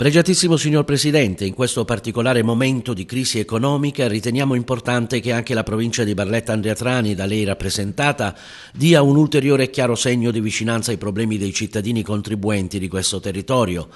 Pregiatissimo signor Presidente, in questo particolare momento di crisi economica riteniamo importante che anche la provincia di Barletta Andriatrani, da lei rappresentata, dia un ulteriore chiaro segno di vicinanza ai problemi dei cittadini contribuenti di questo territorio.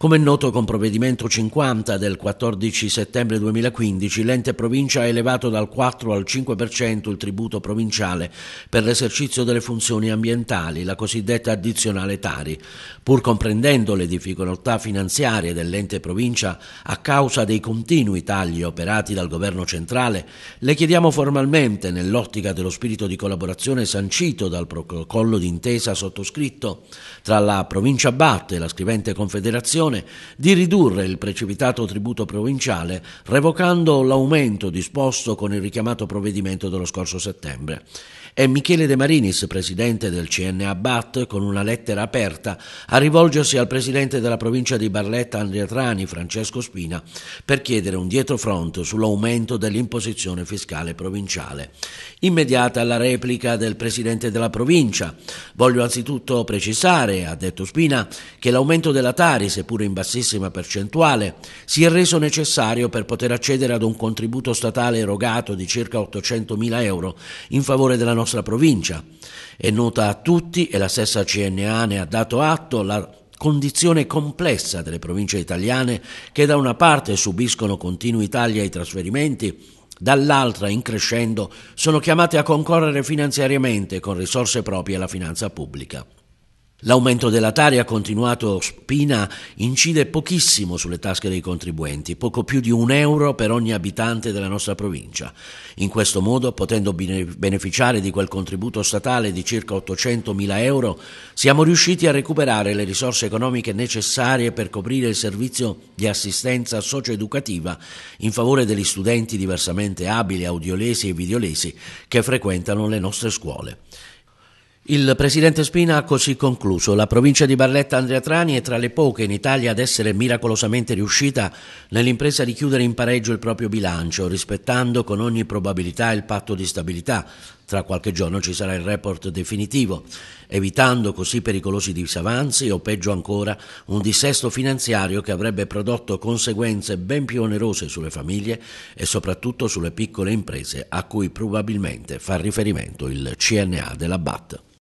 Come è noto con provvedimento 50 del 14 settembre 2015, l'ente provincia ha elevato dal 4 al 5% il tributo provinciale per l'esercizio delle funzioni ambientali, la cosiddetta addizionale Tari. Pur comprendendo le difficoltà finanziarie dell'ente provincia a causa dei continui tagli operati dal governo centrale, le chiediamo formalmente, nell'ottica dello spirito di collaborazione sancito dal protocollo d'intesa sottoscritto tra la provincia Batte e la scrivente confederazione, Commissione di ridurre il precipitato tributo provinciale revocando l'aumento disposto con il richiamato provvedimento dello scorso settembre. È Michele De Marinis, presidente del CNA BAT, con una lettera aperta a rivolgersi al presidente della provincia di Barletta Andrea Trani, Francesco Spina, per chiedere un dietrofront sull'aumento dell'imposizione fiscale provinciale. Immediata la replica del presidente della provincia. Voglio anzitutto precisare, ha detto Spina, che l'aumento della Tari, seppur pur in bassissima percentuale, si è reso necessario per poter accedere ad un contributo statale erogato di circa 800.000 euro in favore della nostra provincia. È nota a tutti, e la stessa CNA ne ha dato atto, la condizione complessa delle province italiane che da una parte subiscono continui tagli ai trasferimenti, dall'altra in crescendo sono chiamate a concorrere finanziariamente con risorse proprie alla finanza pubblica. L'aumento della Tari ha continuato Spina incide pochissimo sulle tasche dei contribuenti, poco più di un euro per ogni abitante della nostra provincia. In questo modo, potendo beneficiare di quel contributo statale di circa 800 mila euro, siamo riusciti a recuperare le risorse economiche necessarie per coprire il servizio di assistenza socioeducativa in favore degli studenti diversamente abili, audiolesi e videolesi che frequentano le nostre scuole. Il presidente Spina ha così concluso. La provincia di Barletta Andrea Trani è tra le poche in Italia ad essere miracolosamente riuscita nell'impresa di chiudere in pareggio il proprio bilancio, rispettando con ogni probabilità il patto di stabilità, tra qualche giorno ci sarà il report definitivo, evitando così pericolosi disavanzi o peggio ancora un dissesto finanziario che avrebbe prodotto conseguenze ben più onerose sulle famiglie e soprattutto sulle piccole imprese a cui probabilmente fa riferimento il CNA della BAT.